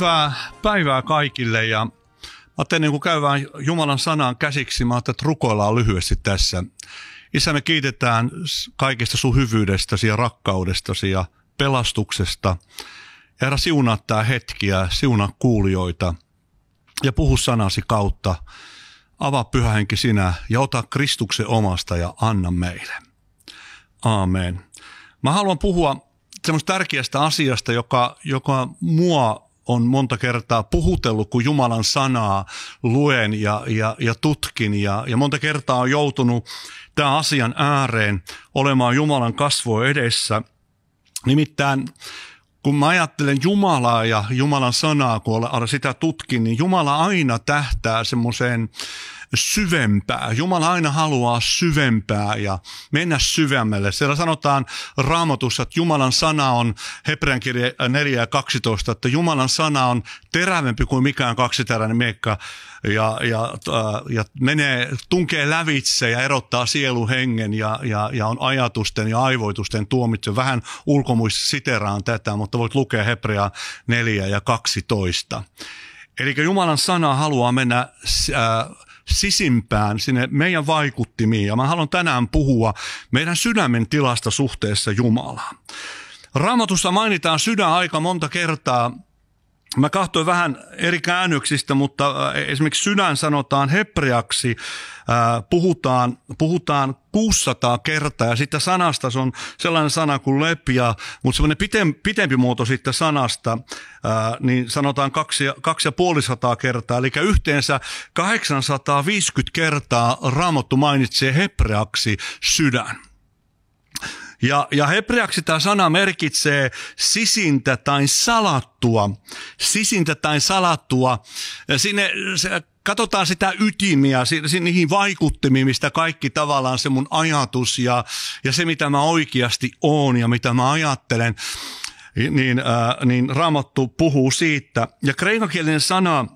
Hyvää päivää kaikille ja ajattelin niin kun käydään Jumalan sanaan käsiksi, mä ajattelin, että rukoillaan lyhyesti tässä. Isä, me kiitetään kaikista sun hyvyydestäsi ja rakkaudestasi ja pelastuksesta. Herra, siunaa tämä hetki ja siunaa kuulijoita ja puhu sanasi kautta. Avaa pyhähenki sinä ja ota Kristuksen omasta ja anna meille. Aamen. Mä haluan puhua semmoista tärkeästä asiasta, joka, joka mua on monta kertaa puhutellut, kun Jumalan sanaa luen ja, ja, ja tutkin. Ja, ja monta kertaa on joutunut tämän asian ääreen olemaan Jumalan kasvo edessä. Nimittäin kun mä ajattelen Jumalaa ja Jumalan sanaa, kun sitä tutkin, niin Jumala aina tähtää semmoiseen syvempää. Jumala aina haluaa syvempää ja mennä syvemmälle. Siellä sanotaan raamatussa, että Jumalan sana on, Hebrean kirja 4 äh, ja 12, että Jumalan sana on terävempi kuin mikään kaksiteräinen miekka ja, ja, äh, ja menee, tunkee lävitse ja erottaa sielu hengen ja, ja, ja on ajatusten ja aivoitusten tuomitse. Vähän ulkomuissa siteraan tätä, mutta voit lukea Hebrea 4 ja 12. Eli Jumalan sana haluaa mennä äh, sisimpään, sinne meidän vaikuttimiin. Ja mä haluan tänään puhua meidän sydämen tilasta suhteessa Jumalaan. Raamatussa mainitaan sydän aika monta kertaa Mä kahtoin vähän eri käännöksistä, mutta äh, esimerkiksi sydän sanotaan hepreaksi, äh, puhutaan, puhutaan 600 kertaa ja sitten sanasta se on sellainen sana kuin lepia, mutta semmoinen pitempi, pitempi muoto sitten sanasta, äh, niin sanotaan 250 kertaa, eli yhteensä 850 kertaa Raamattu mainitsee hepreaksi sydän. Ja, ja hebreaksi tämä sana merkitsee sisintä tai salattua. Sisintä tai salattua. Sinne se, katsotaan sitä ytimiä, niihin vaikuttimiin, mistä kaikki tavallaan se mun ajatus ja, ja se, mitä mä oikeasti oon ja mitä mä ajattelen, niin, äh, niin Raamattu puhuu siitä. Ja kreikankielinen sana,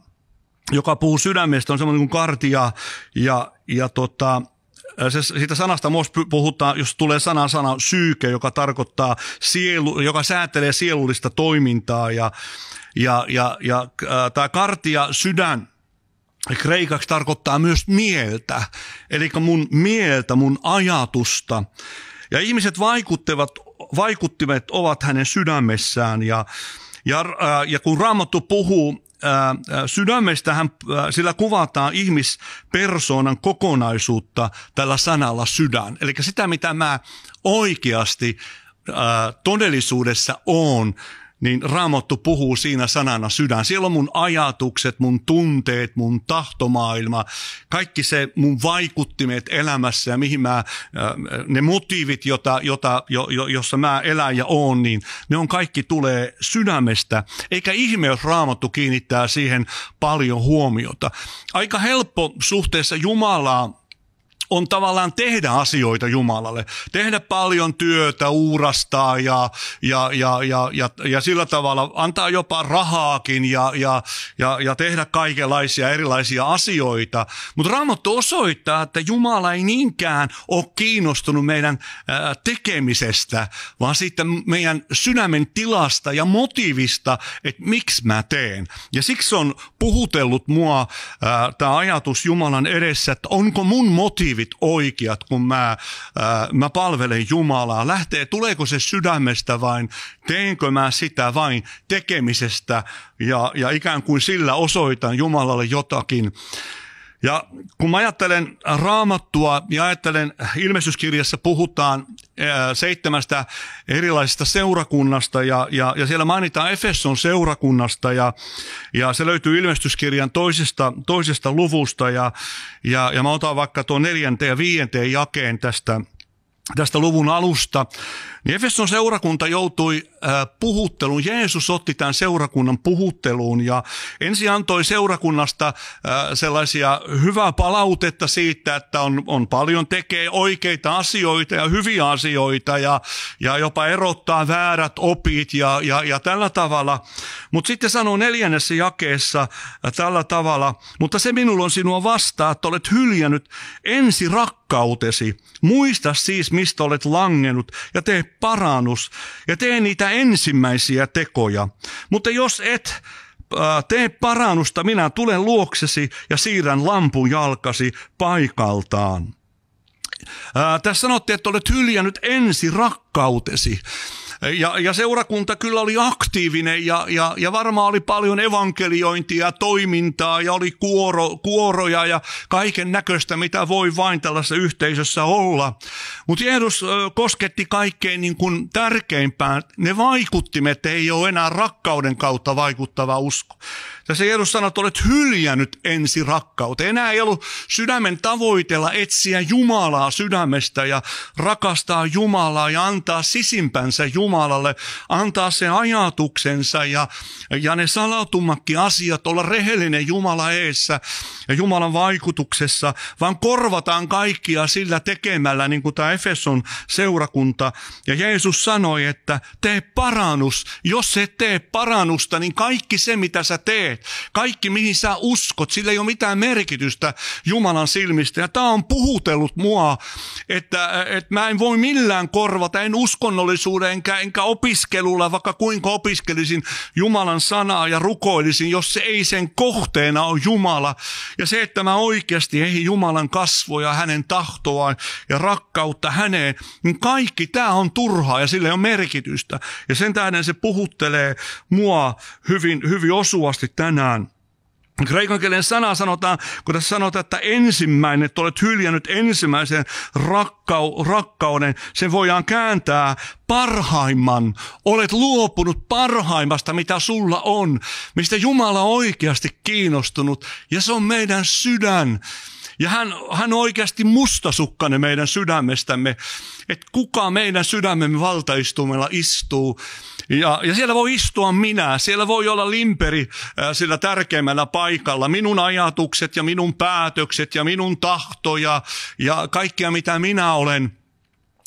joka puhuu sydämestä, on semmoinen kuin kartia ja, ja tota, se, siitä sanasta myös puhutaan, jos tulee sana sana syyke, joka tarkoittaa, sielu, joka säätelee sielullista toimintaa ja, ja, ja, ja äh, tämä kartia sydän kreikaksi tarkoittaa myös mieltä, eli mun mieltä, mun ajatusta. Ja ihmiset vaikuttivat, vaikuttimet ovat hänen sydämessään ja, ja, ja kun Raamattu puhuu sydämestä hän, sillä kuvataan ihmispersoonan kokonaisuutta tällä sanalla sydän. Eli sitä, mitä mä oikeasti todellisuudessa on niin Raamattu puhuu siinä sanana sydän. Siellä on mun ajatukset, mun tunteet, mun tahtomaailma, kaikki se mun vaikuttimet elämässä ja mihin mä, äh, ne motiivit, jota, jota, jo, jo, jossa mä elän ja oon, niin ne on kaikki tulee sydämestä. Eikä ihme, jos Raamattu kiinnittää siihen paljon huomiota. Aika helppo suhteessa Jumalaa on tavallaan tehdä asioita Jumalalle, tehdä paljon työtä, uurastaa ja, ja, ja, ja, ja, ja sillä tavalla antaa jopa rahaakin ja, ja, ja, ja tehdä kaikenlaisia erilaisia asioita. Mutta Raamattu osoittaa, että Jumala ei niinkään ole kiinnostunut meidän tekemisestä, vaan sitten meidän sydämen tilasta ja motiivista, että miksi mä teen. Ja siksi on puhutellut mua tämä ajatus Jumalan edessä, että onko mun motiivi motiivit oikeat, kun mä, ää, äh, mä palvelen Jumalaa? Lähtee, tuleeko se sydämestä vain, teenkö mä sitä vain tekemisestä ja, ja ikään kuin sillä osoitan Jumalalle jotakin. Ja kun mä ajattelen raamattua ja ajattelen ilmestyskirjassa puhutaan Äh, seitsemästä erilaisesta seurakunnasta ja, ja, ja siellä mainitaan Efeson seurakunnasta ja, ja se löytyy ilmestyskirjan toisesta, toisesta luvusta ja, ja, ja mä otan vaikka tuon neljänteen ja viidenteen jakeen tästä – tästä luvun alusta, niin Efeson seurakunta joutui äh, puhutteluun. Jeesus otti tämän seurakunnan puhutteluun ja ensin antoi seurakunnasta äh, sellaisia hyvää palautetta siitä, että on, on paljon tekee oikeita asioita ja hyviä asioita ja, ja jopa erottaa väärät opit ja, ja, ja tällä tavalla. Mutta sitten sanoo neljännessä jakeessa äh, tällä tavalla, mutta se minulla on sinua vastaan, että olet hyljännyt ensi rakkaus rakkautesi. Muista siis, mistä olet langennut, ja tee parannus, ja tee niitä ensimmäisiä tekoja. Mutta jos et äh, tee parannusta, minä tulen luoksesi ja siirrän lampun jalkasi paikaltaan. Ää, äh, tässä sanottiin, että olet hyljännyt ensi rakkautesi. Ja, ja seurakunta kyllä oli aktiivinen ja, ja, ja varmaan oli paljon evankeliointia ja toimintaa ja oli kuoro, kuoroja ja kaiken näköistä, mitä voi vain tällaisessa yhteisössä olla. Mutta Jeesus kosketti kaikkein niin kuin tärkeimpään. Ne vaikuttimet ei ole enää rakkauden kautta vaikuttava usko tässä Jeesus sanoi, että olet hyljännyt ensi rakkauteen. Enää ei ollut sydämen tavoitella etsiä Jumalaa sydämestä ja rakastaa Jumalaa ja antaa sisimpänsä Jumalalle, antaa se ajatuksensa ja, ja ne salautumakki asiat, olla rehellinen Jumala eessä ja Jumalan vaikutuksessa, vaan korvataan kaikkia sillä tekemällä, niin kuin tämä Efeson seurakunta. Ja Jeesus sanoi, että tee parannus. Jos et tee parannusta, niin kaikki se, mitä sä teet, teet. kaikki mihin sä uskot, sillä ei ole mitään merkitystä Jumalan silmistä. Ja tämä on puhutellut mua, että, että mä en voi millään korvata, en uskonnollisuuden enkä, enkä opiskelulla, vaikka kuinka opiskelisin Jumalan sanaa ja rukoilisin, jos se ei sen kohteena ole Jumala. Ja se, että mä oikeasti ei Jumalan kasvoja, hänen tahtoaan ja rakkautta häneen, niin kaikki tämä on turhaa ja sillä ei ole merkitystä. Ja sen tähden se puhuttelee mua hyvin, hyvin osuvasti tänään. Kreikan kielen sana sanotaan, kun tässä sanotaan, että ensimmäinen, että olet hyljännyt ensimmäisen rakkau, rakkauden, sen voidaan kääntää parhaimman. Olet luopunut parhaimmasta, mitä sulla on, mistä Jumala on oikeasti kiinnostunut, ja se on meidän sydän. Ja hän, hän on oikeasti mustasukkainen meidän sydämestämme, että kuka meidän sydämemme valtaistumella istuu. Ja, ja siellä voi istua minä, siellä voi olla limperi äh, sillä tärkeimmällä paikalla. Minun ajatukset ja minun päätökset ja minun tahtoja ja, kaikkia mitä minä olen –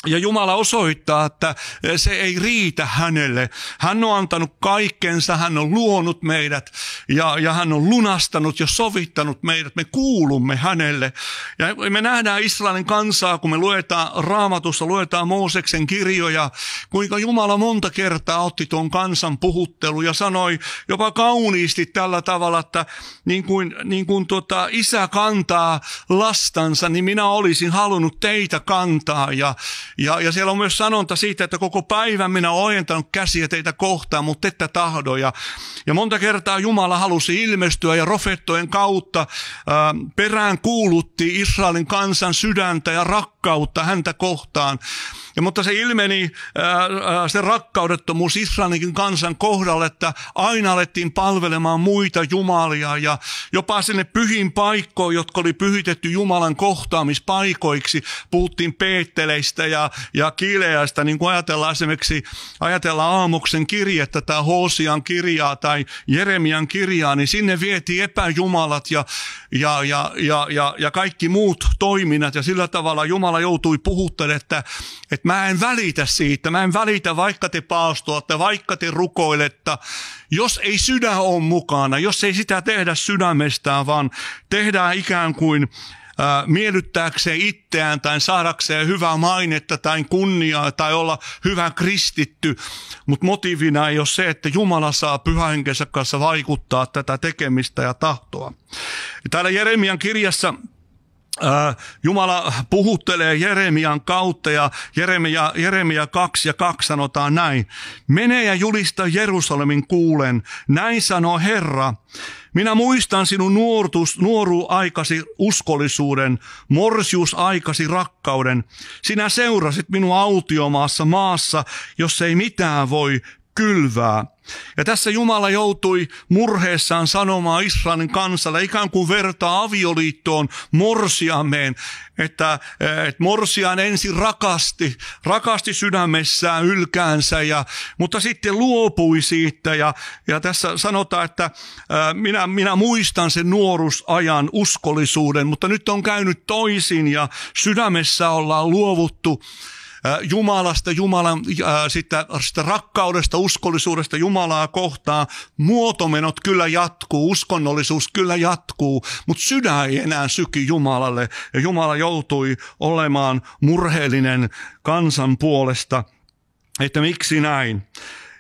ja Jumala osoittaa, että se ei riitä hänelle. Hän on antanut kaikkensa, hän on luonut meidät ja, ja hän on lunastanut ja sovittanut meidät. Me kuulumme hänelle. Ja me nähdään Israelin kansaa, kun me luetaan raamatussa, luetaan Mooseksen kirjoja, kuinka Jumala monta kertaa otti tuon kansan puhuttelu ja sanoi jopa kauniisti tällä tavalla, että niin kuin, niin kuin tota, isä kantaa lastansa, niin minä olisin halunnut teitä kantaa. Ja, ja, ja siellä on myös sanonta siitä, että koko päivän minä olen ojentanut käsiä teitä kohtaan, mutta ette tahdo. Ja, ja monta kertaa Jumala halusi ilmestyä ja profeettojen kautta ää, perään kuulutti Israelin kansan sydäntä ja rakkautta häntä kohtaan. Ja mutta se ilmeni se rakkaudettomuus Israelinkin kansan kohdalle, että aina alettiin palvelemaan muita jumalia ja jopa sinne pyhiin paikkoon, jotka oli pyhitetty Jumalan kohtaamispaikoiksi, puhuttiin peetteleistä ja, ja kileästä, niin kuin ajatellaan esimerkiksi, ajatellaan aamuksen kirjettä tai Hosian kirjaa tai Jeremian kirjaa, niin sinne vietiin epäjumalat ja ja, ja, ja, ja, ja kaikki muut toiminnat ja sillä tavalla Jumala joutui puhuttelemaan, että, että mä en välitä siitä, mä en välitä vaikka te paastoatte, vaikka te rukoilette, jos ei sydän ole mukana, jos ei sitä tehdä sydämestään, vaan tehdään ikään kuin miellyttääkseen itseään tai saadakseen hyvää mainetta tai kunniaa tai olla hyvä kristitty, mutta motiivina ei ole se, että Jumala saa pyhähenkensä kanssa vaikuttaa tätä tekemistä ja tahtoa. Täällä Jeremian kirjassa Jumala puhuttelee Jeremian kautta ja Jeremia, Jeremia 2 ja 2 sanotaan näin. Mene ja julista Jerusalemin kuulen. Näin sanoo Herra. Minä muistan sinun nuortuus, nuoruaikasi uskollisuuden, morsiusaikasi rakkauden. Sinä seurasit minua autiomaassa maassa, jossa ei mitään voi kylvää ja tässä Jumala joutui murheessaan sanomaan Israelin kansalle, ikään kuin vertaa avioliittoon morsiameen, että, eh, että morsian ensin rakasti, rakasti sydämessään ylkäänsä, ja, mutta sitten luopui siitä. Ja, ja tässä sanotaan, että eh, minä, minä muistan sen nuoruusajan uskollisuuden, mutta nyt on käynyt toisin ja sydämessä ollaan luovuttu Jumalasta, Jumalan sitä, sitä rakkaudesta, uskollisuudesta Jumalaa kohtaan. Muotomenot kyllä jatkuu, uskonnollisuus kyllä jatkuu, mutta sydän ei enää syki Jumalalle. Ja Jumala joutui olemaan murheellinen kansan puolesta, että miksi näin.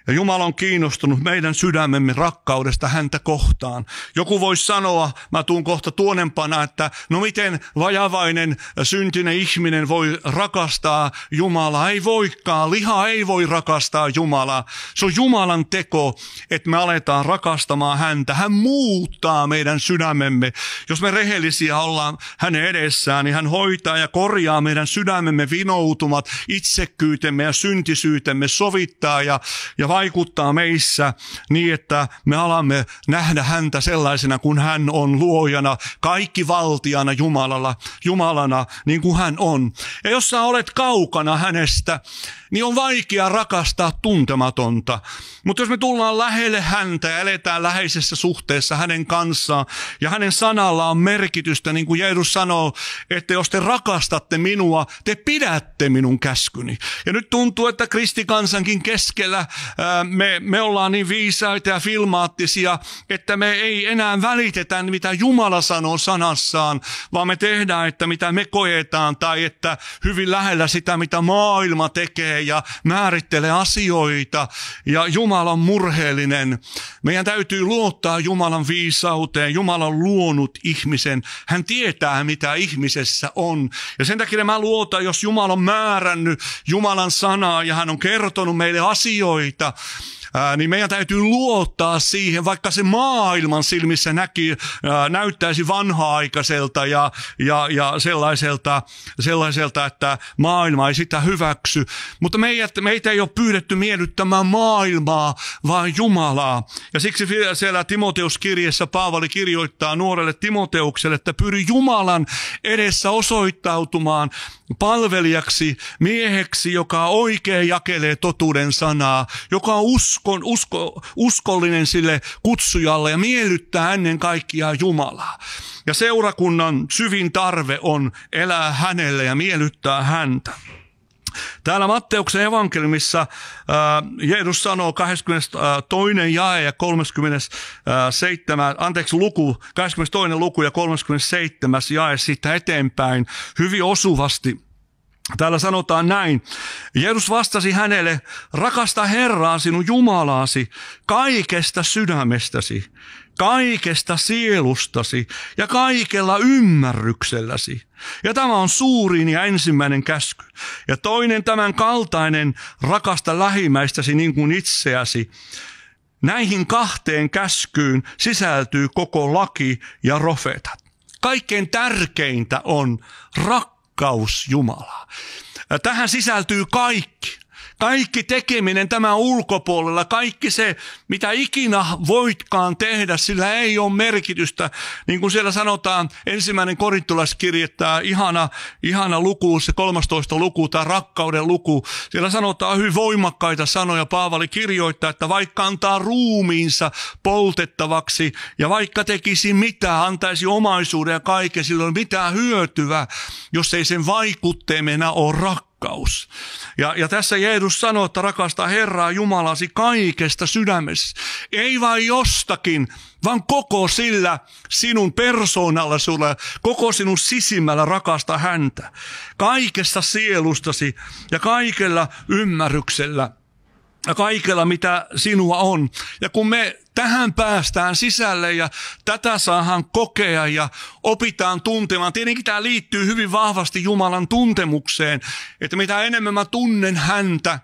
Ja Jumala on kiinnostunut meidän sydämemme rakkaudesta häntä kohtaan. Joku voisi sanoa, mä tuun kohta tuonempana, että no miten vajavainen syntinen ihminen voi rakastaa Jumalaa? Ei voikaan, liha ei voi rakastaa Jumalaa. Se on Jumalan teko, että me aletaan rakastamaan häntä. Hän muuttaa meidän sydämemme. Jos me rehellisiä ollaan hänen edessään, niin hän hoitaa ja korjaa meidän sydämemme vinoutumat, itsekkyytemme ja syntisyytemme, sovittaa ja, ja vaikuttaa meissä niin, että me alamme nähdä häntä sellaisena kuin hän on luojana, kaikki valtiana Jumalalla, Jumalana, niin kuin hän on. Ja jos sä olet kaukana hänestä, niin on vaikea rakastaa tuntematonta. Mutta jos me tullaan lähelle häntä ja eletään läheisessä suhteessa hänen kanssaan ja hänen sanalla on merkitystä, niin kuin Jeesus sanoo, että jos te rakastatte minua, te pidätte minun käskyni. Ja nyt tuntuu, että kristikansankin keskellä ää, me, me ollaan niin viisaita ja filmaattisia, että me ei enää välitetä, mitä Jumala sanoo sanassaan, vaan me tehdään, että mitä me koetaan tai että hyvin lähellä sitä, mitä maailma tekee tekee ja määrittelee asioita ja Jumala on murheellinen. Meidän täytyy luottaa Jumalan viisauteen. Jumala on luonut ihmisen. Hän tietää, mitä ihmisessä on. Ja sen takia mä luotan, jos Jumala on määrännyt Jumalan sanaa ja hän on kertonut meille asioita, ää, niin meidän täytyy luottaa siihen, vaikka se maailman silmissä näki, ää, näyttäisi vanha-aikaiselta ja, ja, ja sellaiselta, sellaiselta, että maailma ei sitä hyväksy. Mutta meidät, meitä ei ole pyydetty miellyttämään maailmaa, vaan Jumalaa. Ja siksi siellä timoteus Timoteus-kirjassa Paavali kirjoittaa nuorelle Timoteukselle, että pyri Jumalan edessä osoittautumaan palvelijaksi, mieheksi, joka oikein jakelee totuuden sanaa, joka on uskon, usko, uskollinen sille kutsujalle ja miellyttää ennen kaikkea Jumalaa. Ja seurakunnan syvin tarve on elää hänelle ja miellyttää häntä. Täällä Matteuksen evankelmissa äh, Jeesus sanoo 22. jae ja 37, äh, anteeksi luku, 22. luku ja 37. jae siitä eteenpäin hyvin osuvasti – Täällä sanotaan näin. Jeesus vastasi hänelle, rakasta Herraa sinun Jumalaasi kaikesta sydämestäsi kaikesta sielustasi ja kaikella ymmärrykselläsi. Ja tämä on suurin ja ensimmäinen käsky. Ja toinen tämän kaltainen, rakasta lähimmäistäsi niin kuin itseäsi. Näihin kahteen käskyyn sisältyy koko laki ja profeetat. Kaikkein tärkeintä on rakkaus Jumalaa. Tähän sisältyy kaikki. Kaikki tekeminen tämä ulkopuolella, kaikki se, mitä ikinä voitkaan tehdä, sillä ei ole merkitystä. Niin kuin siellä sanotaan, ensimmäinen korintolaskirje, tämä ihana, ihana luku, se 13 luku, tämä rakkauden luku. Siellä sanotaan hyvin voimakkaita sanoja. Paavali kirjoittaa, että vaikka antaa ruumiinsa poltettavaksi ja vaikka tekisi mitä, antaisi omaisuuden ja kaiken, silloin mitään hyötyä, jos ei sen vaikutteemena ole rakkaus rakkaus. Ja, ja tässä Jeesus sanoo, että rakasta Herraa Jumalasi kaikesta sydämessä. Ei vain jostakin, vaan koko sillä sinun persoonalla sulla, koko sinun sisimmällä rakasta häntä. Kaikesta sielustasi ja kaikella ymmärryksellä ja kaikella, mitä sinua on. Ja kun me tähän päästään sisälle ja tätä saahan kokea ja opitaan tuntemaan. Tietenkin tämä liittyy hyvin vahvasti Jumalan tuntemukseen, että mitä enemmän mä tunnen häntä,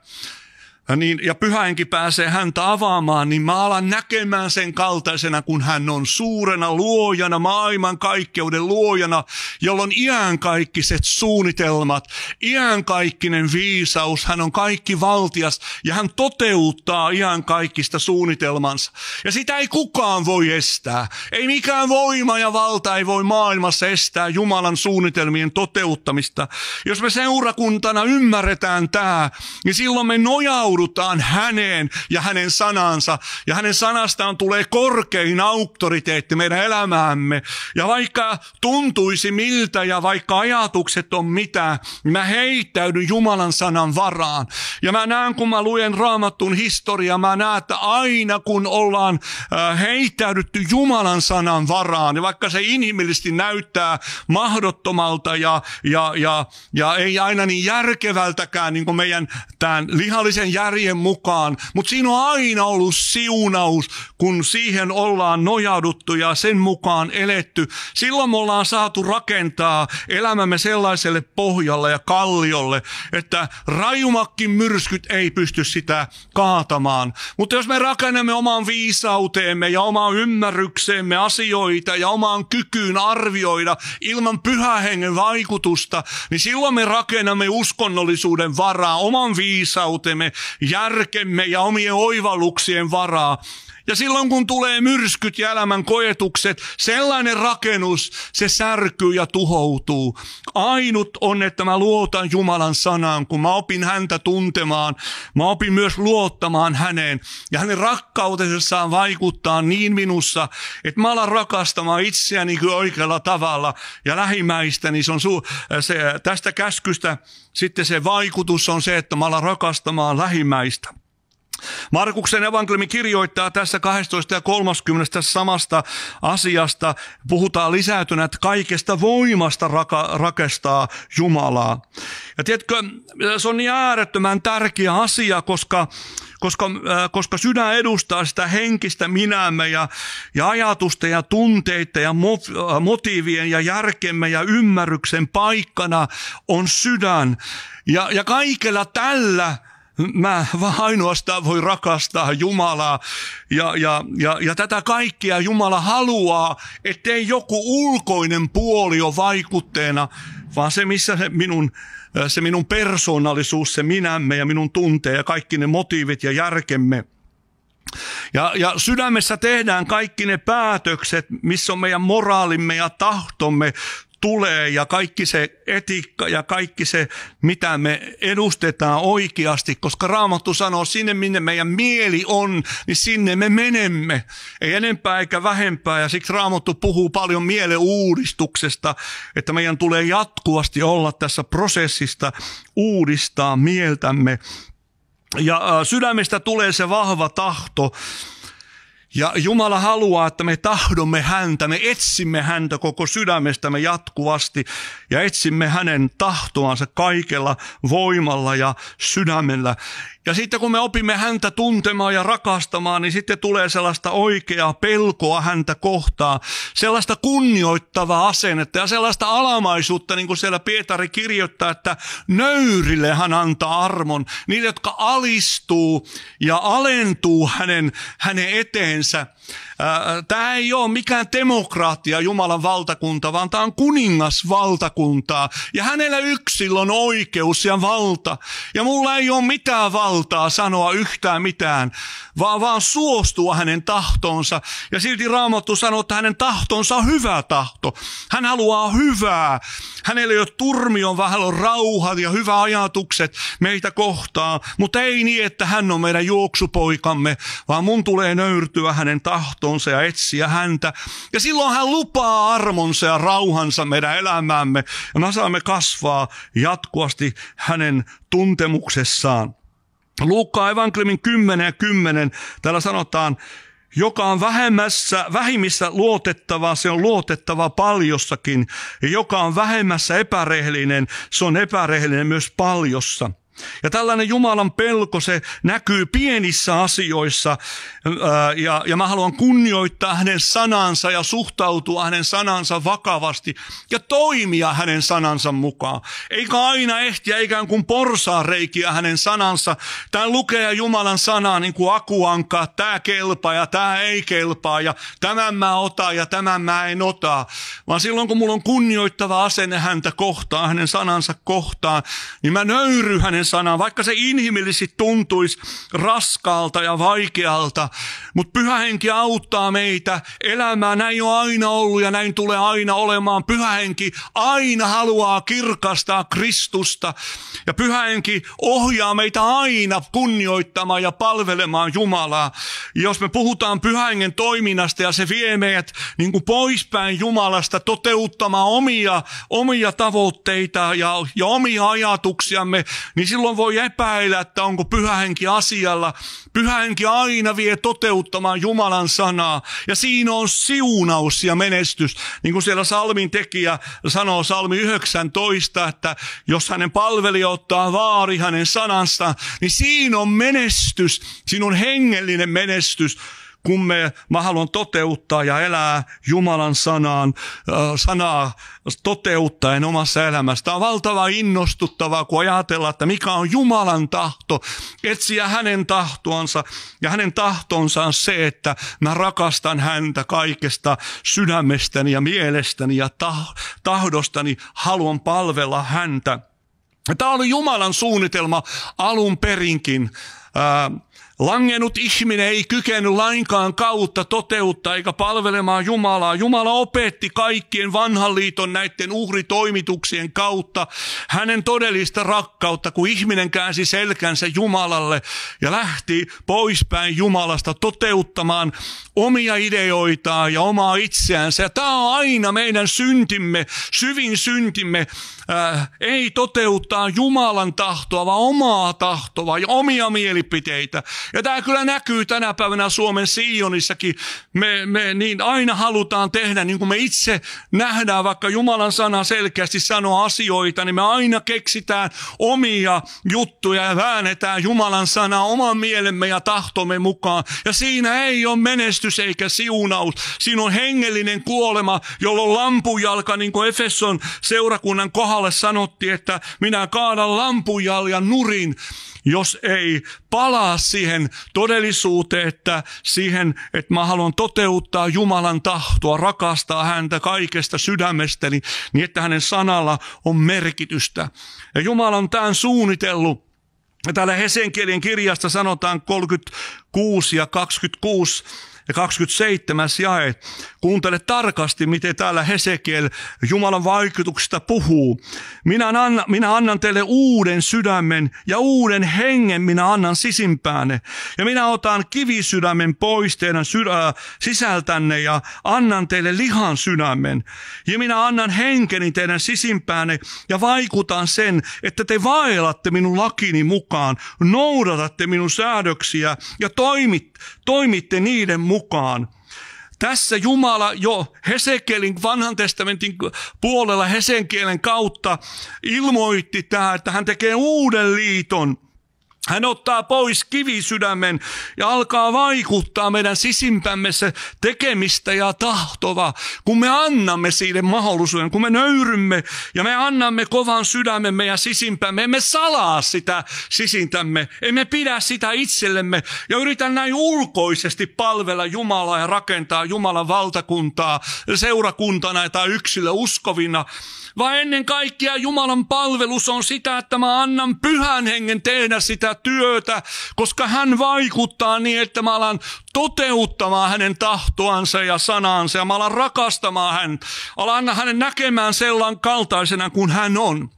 ja, niin, ja pyhäenkin pääsee häntä avaamaan, niin mä alan näkemään sen kaltaisena, kun hän on suurena luojana, maailman kaikkeuden luojana, jolloin iänkaikkiset suunnitelmat, iänkaikkinen viisaus, hän on kaikki valtias ja hän toteuttaa iänkaikkista suunnitelmansa. Ja sitä ei kukaan voi estää. Ei mikään voima ja valta ei voi maailmassa estää Jumalan suunnitelmien toteuttamista. Jos me seurakuntana ymmärretään tämä, niin silloin me nojaudumme tukeudutaan häneen ja hänen sanansa. Ja hänen sanastaan tulee korkein auktoriteetti meidän elämäämme. Ja vaikka tuntuisi miltä ja vaikka ajatukset on mitä, niin mä heittäydyn Jumalan sanan varaan. Ja mä näen, kun mä luen raamattun historiaa, mä näen, että aina kun ollaan äh, heittäydytty Jumalan sanan varaan, ja vaikka se inhimillisesti näyttää mahdottomalta ja, ja, ja, ja ei aina niin järkevältäkään, niin kuin meidän tämän lihallisen järjestelmän, järjen mukaan, mutta siinä on aina ollut siunaus, kun siihen ollaan nojauduttu ja sen mukaan eletty. Silloin me ollaan saatu rakentaa elämämme sellaiselle pohjalle ja kalliolle, että rajumakkin myrskyt ei pysty sitä kaatamaan. Mutta jos me rakennamme oman viisauteemme ja omaan ymmärrykseemme asioita ja omaan kykyyn arvioida ilman pyhähengen vaikutusta, niin silloin me rakennamme uskonnollisuuden varaa, oman viisautemme järkemme ja omien oivalluksien varaa, ja silloin kun tulee myrskyt ja elämän koetukset, sellainen rakennus, se särkyy ja tuhoutuu. Ainut on, että mä luotan Jumalan sanaan, kun mä opin häntä tuntemaan. Mä opin myös luottamaan häneen. Ja hänen rakkautensa vaikuttaa niin minussa, että mä alan rakastamaan itseäni oikealla tavalla ja niin Se on su- se, tästä käskystä sitten se vaikutus on se, että mä alan rakastamaan lähimmäistä. Markuksen evankeliumi kirjoittaa tässä 12 ja 30 samasta asiasta. Puhutaan lisäytynä, että kaikesta voimasta raka, rakestaa Jumalaa. Ja tiedätkö, se on niin äärettömän tärkeä asia, koska koska, äh, koska sydän edustaa sitä henkistä minämme ja, ja ajatusta ja tunteita ja äh, motiivien ja järkemme ja ymmärryksen paikkana on sydän. Ja, ja kaikella tällä Mä ainoastaan voi rakastaa Jumalaa ja, ja, ja, ja tätä kaikkea Jumala haluaa, ettei joku ulkoinen puoli ole vaikutteena, vaan se missä se minun, äh, se minun persoonallisuus, se minämme ja minun tunteet ja kaikki ne motiivit ja järkemme – ja, ja sydämessä tehdään kaikki ne päätökset, missä on meidän moraalimme ja tahtomme, tulee ja kaikki se etiikka ja kaikki se, mitä me edustetaan oikeasti, koska Raamattu sanoo, sinne minne meidän mieli on, niin sinne me menemme. Ei enempää eikä vähempää ja siksi Raamattu puhuu paljon mieleuudistuksesta, että meidän tulee jatkuvasti olla tässä prosessista uudistaa mieltämme. Ja sydämestä tulee se vahva tahto ja Jumala haluaa, että me tahdomme häntä, me etsimme häntä koko sydämestämme jatkuvasti ja etsimme hänen tahtoansa kaikella voimalla ja sydämellä. Ja sitten kun me opimme häntä tuntemaan ja rakastamaan, niin sitten tulee sellaista oikeaa pelkoa häntä kohtaa, sellaista kunnioittavaa asennetta ja sellaista alamaisuutta, niin kuin siellä Pietari kirjoittaa, että nöyrille hän antaa armon, niille, jotka alistuu ja alentuu hänen, hänen eteen ça. Tämä ei ole mikään demokraattia Jumalan valtakunta, vaan tämä on kuningasvaltakuntaa. Ja hänellä yksillä on oikeus ja valta. Ja mulla ei ole mitään valtaa sanoa yhtään mitään, vaan vaan suostua hänen tahtonsa. Ja silti Raamattu sanoo, että hänen tahtonsa on hyvä tahto. Hän haluaa hyvää. Hänellä ei ole turmion, vaan hänellä on rauhat ja hyvä ajatukset meitä kohtaan. Mutta ei niin, että hän on meidän juoksupoikamme, vaan mun tulee nöyrtyä hänen tahtonsa tahtonsa ja etsiä häntä. Ja silloin hän lupaa armonsa ja rauhansa meidän elämäämme. Ja me saamme kasvaa jatkuvasti hänen tuntemuksessaan. Luukkaa evankeliumin 10 ja 10, täällä sanotaan, joka on vähemmässä, vähimmissä luotettavaa, se on luotettava paljossakin. Ja joka on vähemmässä epärehellinen, se on epärehellinen myös paljossa. Ja tällainen Jumalan pelko, se näkyy pienissä asioissa ja, ja mä haluan kunnioittaa hänen sanansa ja suhtautua hänen sanansa vakavasti ja toimia hänen sanansa mukaan. Eikä aina ehtiä ikään kuin porsaa reikiä hänen sanansa tai lukea Jumalan sanaa niin kuin akuankaa, tämä kelpaa ja tämä ei kelpaa ja tämän mä otan ja tämän mä en ota. Vaan silloin kun mulla on kunnioittava asenne häntä kohtaan, hänen sanansa kohtaan, niin mä nöyry hänen Jumalan sana, vaikka se inhimillisesti tuntuisi raskaalta ja vaikealta, mutta pyhä henki auttaa meitä elämään. Näin on aina ollut ja näin tulee aina olemaan. Pyhä henki aina haluaa kirkastaa Kristusta ja pyhä henki ohjaa meitä aina kunnioittamaan ja palvelemaan Jumalaa. Jos me puhutaan pyhä hengen toiminnasta ja se vie meidät niin kuin poispäin Jumalasta toteuttamaan omia, omia tavoitteita ja, ja omia ajatuksiamme, niin silloin voi epäillä, että onko pyhähenki asialla. Pyhähenki aina vie toteuttamaan Jumalan sanaa. Ja siinä on siunaus ja menestys. Niin kuin siellä salmin tekijä sanoo salmi 19, että jos hänen palvelija ottaa vaari hänen sanansa, niin siinä on menestys. Siinä on hengellinen menestys kun me, mä haluan toteuttaa ja elää Jumalan sanaan, sanaa toteuttaen omassa elämässä. Tämä on valtava innostuttavaa, kun ajatellaan, että mikä on Jumalan tahto, etsiä hänen tahtoansa. Ja hänen tahtonsa on se, että mä rakastan häntä kaikesta sydämestäni ja mielestäni ja tahdostani, haluan palvella häntä. Tämä oli Jumalan suunnitelma alun perinkin. Langennut ihminen ei kykene lainkaan kautta toteuttaa eikä palvelemaan Jumalaa. Jumala opetti kaikkien vanhan liiton näiden uhritoimituksien kautta hänen todellista rakkautta, kun ihminen käänsi selkänsä Jumalalle ja lähti poispäin Jumalasta toteuttamaan omia ideoitaan ja omaa itseänsä. Ja tämä on aina meidän syntimme, syvin syntimme, äh, ei toteuttaa Jumalan tahtoa, vaan omaa tahtoa ja omia mielipiteitä. Ja tämä kyllä näkyy tänä päivänä Suomen Sionissakin. Me, me niin aina halutaan tehdä, niin kuin me itse nähdään, vaikka Jumalan sana selkeästi sanoo asioita, niin me aina keksitään omia juttuja ja väännetään Jumalan sanaa oman mielemme ja tahtomme mukaan. Ja siinä ei ole menestys eikä siunaus. Siinä on hengellinen kuolema, jolloin lampujalka, niin kuin Efeson seurakunnan kohdalla, pahalle sanottiin, että minä kaadan lampujalja nurin, jos ei palaa siihen todellisuuteen, että siihen, että mä haluan toteuttaa Jumalan tahtoa, rakastaa häntä kaikesta sydämestäni, niin että hänen sanalla on merkitystä. Ja Jumala on tämän suunnitellut. Ja täällä Hesenkielien kirjasta sanotaan 36 ja 26, ja 27. jae. Kuuntele tarkasti, miten täällä Hesekiel Jumalan vaikutuksesta puhuu. Minä annan, minä annan teille uuden sydämen ja uuden hengen minä annan sisimpäänne. Ja minä otan kivisydämen pois teidän sydä, äh, sisältänne ja annan teille lihan sydämen. Ja minä annan henkeni teidän sisimpäänne ja vaikutan sen, että te vaelatte minun lakini mukaan, noudatatte minun säädöksiä ja toimitte toimitte niiden mukaan. Tässä Jumala jo Hesekielin vanhan testamentin puolella Hesenkielen kautta ilmoitti tämä, että hän tekee uuden liiton – hän ottaa pois kivisydämen ja alkaa vaikuttaa meidän sisimpämme se tekemistä ja tahtova, kun me annamme sille mahdollisuuden, kun me nöyrymme ja me annamme kovan sydämemme ja sisimpämme. Emme salaa sitä sisintämme, emme pidä sitä itsellemme ja yritän näin ulkoisesti palvella Jumalaa ja rakentaa Jumalan valtakuntaa seurakuntana tai yksilö uskovina vaan ennen kaikkea Jumalan palvelus on sitä, että mä annan pyhän hengen tehdä sitä työtä, koska hän vaikuttaa niin, että mä alan toteuttamaan hänen tahtoansa ja sanaansa ja mä alan rakastamaan hän, alan anna hänen näkemään sellan kaltaisena kuin hän on.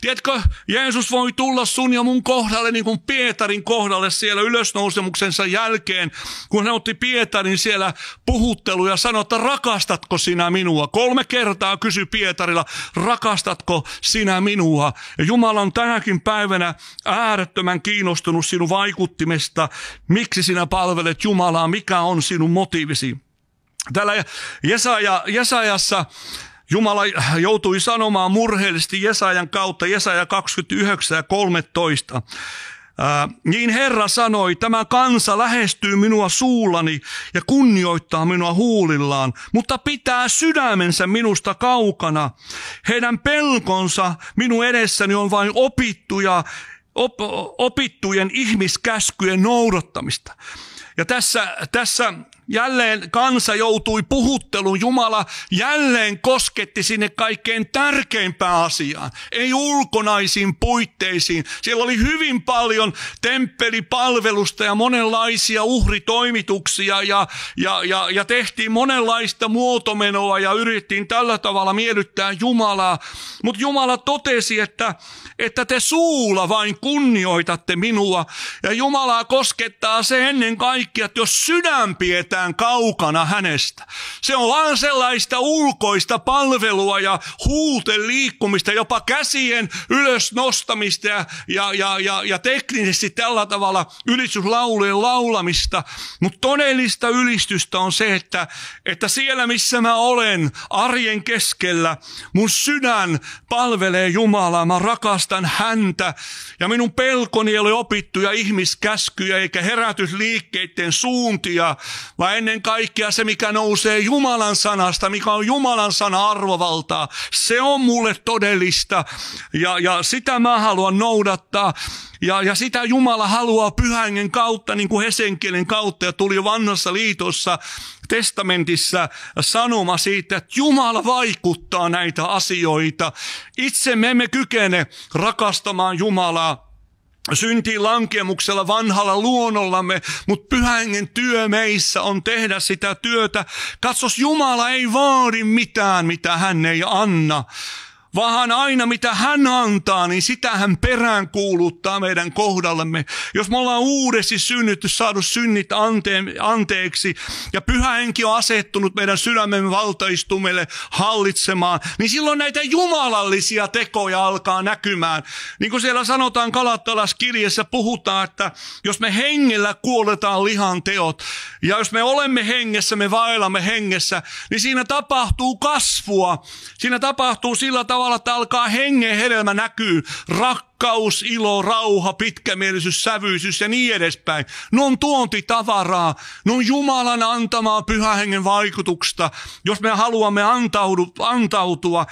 Tiedätkö, Jeesus voi tulla sun ja mun kohdalle niin kuin Pietarin kohdalle siellä ylösnousemuksensa jälkeen, kun hän otti Pietarin siellä puhuttelu ja sanoi, että rakastatko sinä minua? Kolme kertaa kysy Pietarilla, rakastatko sinä minua? Ja Jumala on tänäkin päivänä äärettömän kiinnostunut sinun vaikuttimesta, miksi sinä palvelet Jumalaa, mikä on sinun motiivisi. Täällä Jesaja, Jesajassa Jumala joutui sanomaan murheellisesti Jesajan kautta, Jesaja 29 ja 13. Ää, äh, niin Herra sanoi, tämä kansa lähestyy minua suullani ja kunnioittaa minua huulillaan, mutta pitää sydämensä minusta kaukana. Heidän pelkonsa minun edessäni on vain opittuja, op, opittujen ihmiskäskyjen noudattamista. Ja tässä, tässä Jälleen kansa joutui puhutteluun. Jumala jälleen kosketti sinne kaikkein tärkeimpään asiaan. Ei ulkonaisiin puitteisiin. Siellä oli hyvin paljon temppelipalvelusta ja monenlaisia uhritoimituksia ja, ja, ja, ja tehtiin monenlaista muotomenoa ja yrittiin tällä tavalla miellyttää Jumalaa. Mutta Jumala totesi, että että te suulla vain kunnioitatte minua. Ja Jumalaa koskettaa se ennen kaikkea, että jos sydän pidetään kaukana hänestä. Se on vaan sellaista ulkoista palvelua ja huulten liikkumista, jopa käsien ylös nostamista ja, ja, ja, ja, ja teknisesti tällä tavalla ylistyslaulujen laulamista. Mutta todellista ylistystä on se, että, että siellä missä mä olen arjen keskellä, mun sydän palvelee Jumalaa, mä rakastan rakastan häntä ja minun pelkoni ei ole opittuja ihmiskäskyjä eikä herätysliikkeiden suuntia, vaan ennen kaikkea se, mikä nousee Jumalan sanasta, mikä on Jumalan sana arvovaltaa. Se on mulle todellista ja, ja sitä mä haluan noudattaa. Ja, ja sitä Jumala haluaa pyhängen kautta, niin kuin Hesenkielen kautta, ja tuli vanhassa liitossa testamentissa sanoma siitä, että Jumala vaikuttaa näitä asioita. Itse me emme kykene rakastamaan Jumalaa, syntiin lankemuksella vanhalla luonnollamme, mutta pyhängen työ meissä on tehdä sitä työtä. Katsos, Jumala ei vaadi mitään, mitä hän ei anna vaan aina mitä hän antaa, niin sitä hän perään kuuluttaa meidän kohdallemme. Jos me ollaan uudesti synnytty, saadu synnit ante- anteeksi ja pyhä henki on asettunut meidän sydämen valtaistumelle hallitsemaan, niin silloin näitä jumalallisia tekoja alkaa näkymään. Niin kuin siellä sanotaan Kalattalaskirjassa puhutaan, että jos me hengellä kuoletaan lihan teot ja jos me olemme hengessä, me vaelamme hengessä, niin siinä tapahtuu kasvua. Siinä tapahtuu sillä tavalla, tavalla että alkaa hengen hedelmä näkyy. Rakkaus, ilo, rauha, pitkämielisyys, sävyisyys ja niin edespäin. Ne on tuontitavaraa. Ne on Jumalan antamaa pyhähengen vaikutuksesta, jos me haluamme antaudu, antautua,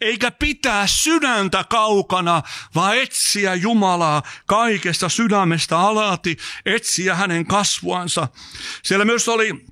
eikä pitää sydäntä kaukana, vaan etsiä Jumalaa kaikesta sydämestä alati, etsiä hänen kasvuansa. Siellä myös oli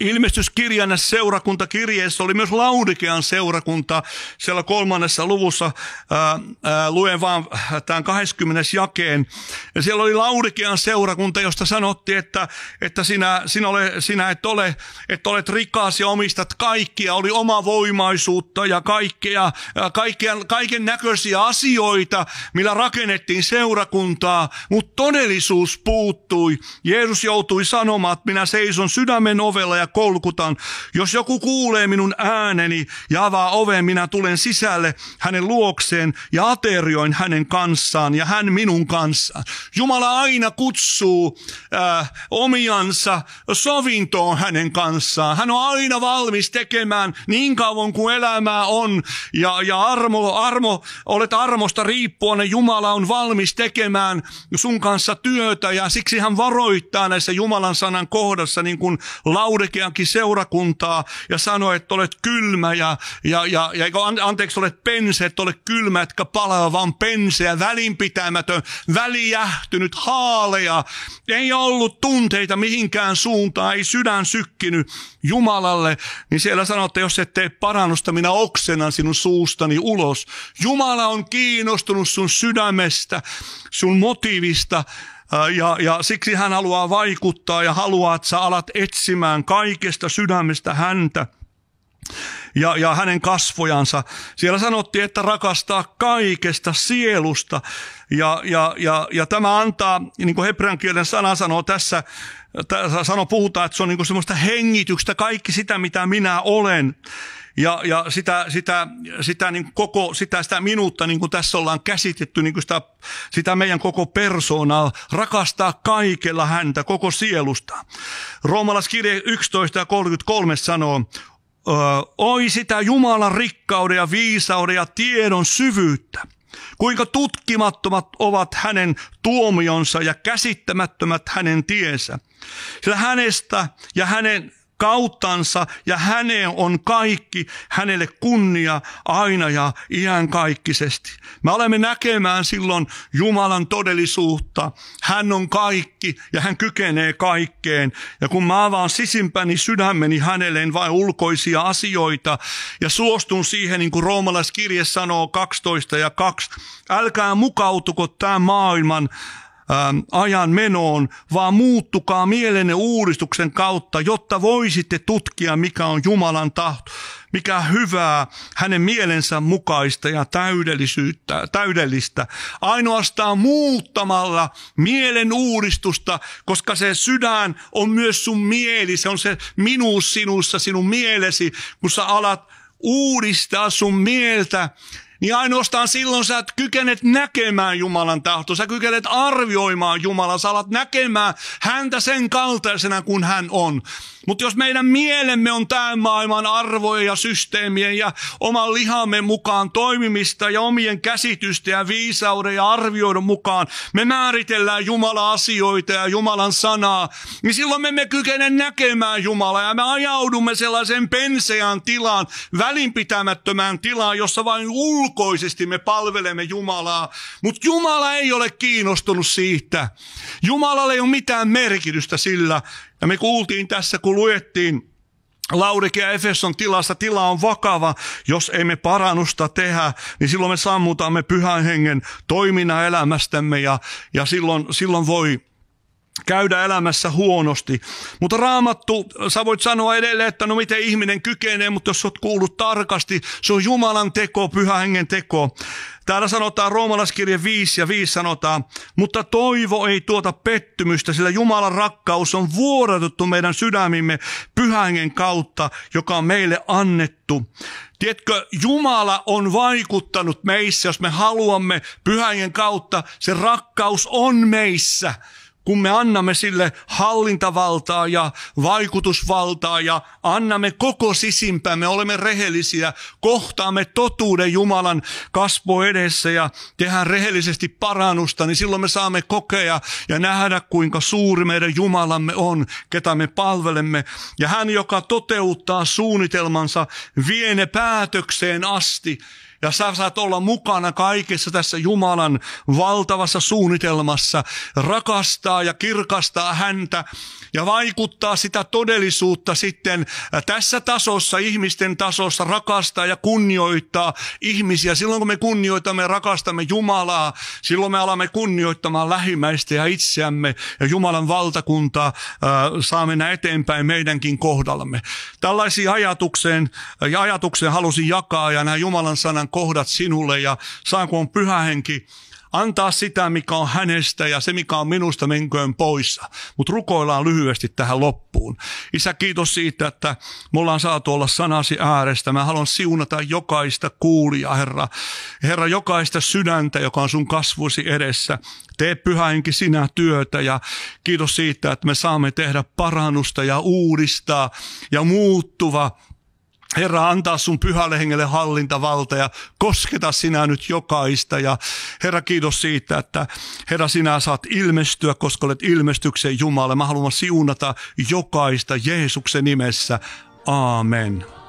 Ilmestyskirjan seurakuntakirjeessä oli myös Laudikean seurakunta. Siellä kolmannessa luvussa ää, ää, luen vaan tämän 20. jakeen. Ja siellä oli Laudikean seurakunta, josta sanottiin, että, että sinä, sinä, ole, sinä et ole, että olet rikas ja omistat kaikkia. Oli oma voimaisuutta ja kaikkea, kaikkea, kaiken näköisiä asioita, millä rakennettiin seurakuntaa, mutta todellisuus puuttui. Jeesus joutui sanomaan, että minä seison sydämen ovella ja kolkutan. Jos joku kuulee minun ääneni ja avaa oven, minä tulen sisälle hänen luokseen ja aterioin hänen kanssaan ja hän minun kanssaan. Jumala aina kutsuu äh, omiansa sovintoon hänen kanssaan. Hän on aina valmis tekemään niin kauan kuin elämää on ja, ja armo, armo, olet armosta riippuen, niin Jumala on valmis tekemään sun kanssa työtä ja siksi hän varoittaa näissä Jumalan sanan kohdassa niin kuin Laude ilkeänkin seurakuntaa ja sanoi, että olet kylmä ja, ja, ja, ja anteeksi, olet pense, että olet kylmä, etkä palaa, vaan penseä, välinpitämätön, välijähtynyt, haalea. Ei ollut tunteita mihinkään suuntaan, ei sydän sykkinyt Jumalalle. Niin siellä sanotte, jos et tee parannusta, minä oksenan sinun suustani ulos. Jumala on kiinnostunut sun sydämestä, sun motiivista ja, ja siksi hän haluaa vaikuttaa ja haluaa, että sä alat etsimään kaikesta sydämestä häntä ja, ja hänen kasvojansa. Siellä sanottiin, että rakastaa kaikesta sielusta. Ja, ja, ja, ja tämä antaa, niin kuin hebrean kielen sana sanoo tässä, tässä sano, puhutaan, että se on niin kuin semmoista hengityksestä, kaikki sitä, mitä minä olen ja, ja sitä, sitä, sitä niin koko sitä, sitä minuutta, niin kuin tässä ollaan käsitetty, niin kuin sitä, sitä meidän koko persoonaa, rakastaa kaikella häntä, koko sielusta. Roomalaiskirje 11 ja sanoo, Oi sitä Jumalan rikkauden ja viisauden ja tiedon syvyyttä, kuinka tutkimattomat ovat hänen tuomionsa ja käsittämättömät hänen tiensä. Sillä hänestä ja hänen, kauttansa ja häneen on kaikki, hänelle kunnia aina ja iänkaikkisesti. Me olemme näkemään silloin Jumalan todellisuutta. Hän on kaikki ja hän kykenee kaikkeen. Ja kun mä avaan sisimpäni sydämeni hänelle, en vain ulkoisia asioita ja suostun siihen, niin kuin roomalaiskirje sanoo 12 ja 2, älkää mukautuko tämän maailman Ähm, ajan menoon, vaan muuttukaa mielenne uudistuksen kautta, jotta voisitte tutkia, mikä on Jumalan tahto, mikä hyvää hänen mielensä mukaista ja täydellisyyttä, täydellistä. Ainoastaan muuttamalla mielen uudistusta, koska se sydän on myös sun mieli, se on se minuus sinussa, sinun mielesi, kun sä alat uudistaa sun mieltä, niin ainoastaan silloin sä et kykenet näkemään Jumalan tahto, sä kykenet arvioimaan Jumalan, sä alat näkemään häntä sen kaltaisena kuin hän on. Mutta jos meidän mielemme on tämän maailman arvoja ja systeemien ja oman lihamme mukaan toimimista ja omien käsitysten ja viisauden ja arvioiden mukaan, me määritellään Jumalan asioita ja Jumalan sanaa, niin silloin me emme kykene näkemään Jumalaa ja me ajaudumme sellaiseen penseän tilaan, välinpitämättömään tilaan, jossa vain ulkoa ulkoisesti me palvelemme Jumalaa, mutta Jumala ei ole kiinnostunut siitä. Jumalalla ei ole mitään merkitystä sillä. Ja me kuultiin tässä, kun luettiin Laurike ja Efeson tilassa, tila on vakava. Jos emme parannusta tehdä, niin silloin me sammutamme pyhän hengen toiminnan elämästämme ja, ja silloin, silloin voi käydä elämässä huonosti. Mutta raamattu, sä voit sanoa edelleen, että no miten ihminen kykenee, mutta jos sä oot kuullut tarkasti, se on Jumalan teko, pyhä hengen teko. Täällä sanotaan roomalaiskirje 5 ja 5 sanotaan, mutta toivo ei tuota pettymystä, sillä Jumalan rakkaus on vuorotettu meidän sydämimme pyhängen kautta, joka on meille annettu. Tiedätkö, Jumala on vaikuttanut meissä, jos me haluamme pyhängen kautta, se rakkaus on meissä kun me annamme sille hallintavaltaa ja vaikutusvaltaa ja annamme koko sisimpämme, olemme rehellisiä, kohtaamme totuuden Jumalan kasvo edessä ja tehdään rehellisesti parannusta, niin silloin me saamme kokea ja nähdä, kuinka suuri meidän Jumalamme on, ketä me palvelemme. Ja hän, joka toteuttaa suunnitelmansa, viene päätökseen asti. Ja sä saat olla mukana kaikessa tässä Jumalan valtavassa suunnitelmassa, rakastaa ja kirkastaa häntä ja vaikuttaa sitä todellisuutta sitten tässä tasossa, ihmisten tasossa, rakastaa ja kunnioittaa ihmisiä. Silloin kun me kunnioitamme, rakastamme Jumalaa, silloin me alamme kunnioittamaan lähimmäistä ja itseämme ja Jumalan valtakuntaa äh, saa mennä eteenpäin meidänkin kohdallamme. Tällaisia ajatukseen ja ajatukseen halusin jakaa ja nämä Jumalan sanan kohdat sinulle ja saanko on pyhähenki antaa sitä, mikä on hänestä ja se, mikä on minusta, menköön poissa. Mutta rukoillaan lyhyesti tähän loppuun. Isä, kiitos siitä, että me ollaan saatu olla sanasi äärestä. Mä haluan siunata jokaista kuulia, Herra. Herra, jokaista sydäntä, joka on sun kasvusi edessä. Tee pyhäinkin sinä työtä ja kiitos siitä, että me saamme tehdä parannusta ja uudistaa ja muuttuva Herra, antaa sun pyhälle hengelle hallintavalta ja kosketa sinä nyt jokaista. Ja Herra, kiitos siitä, että Herra, sinä saat ilmestyä, koska olet ilmestyksen Jumala. Mä haluan siunata jokaista Jeesuksen nimessä. Amen.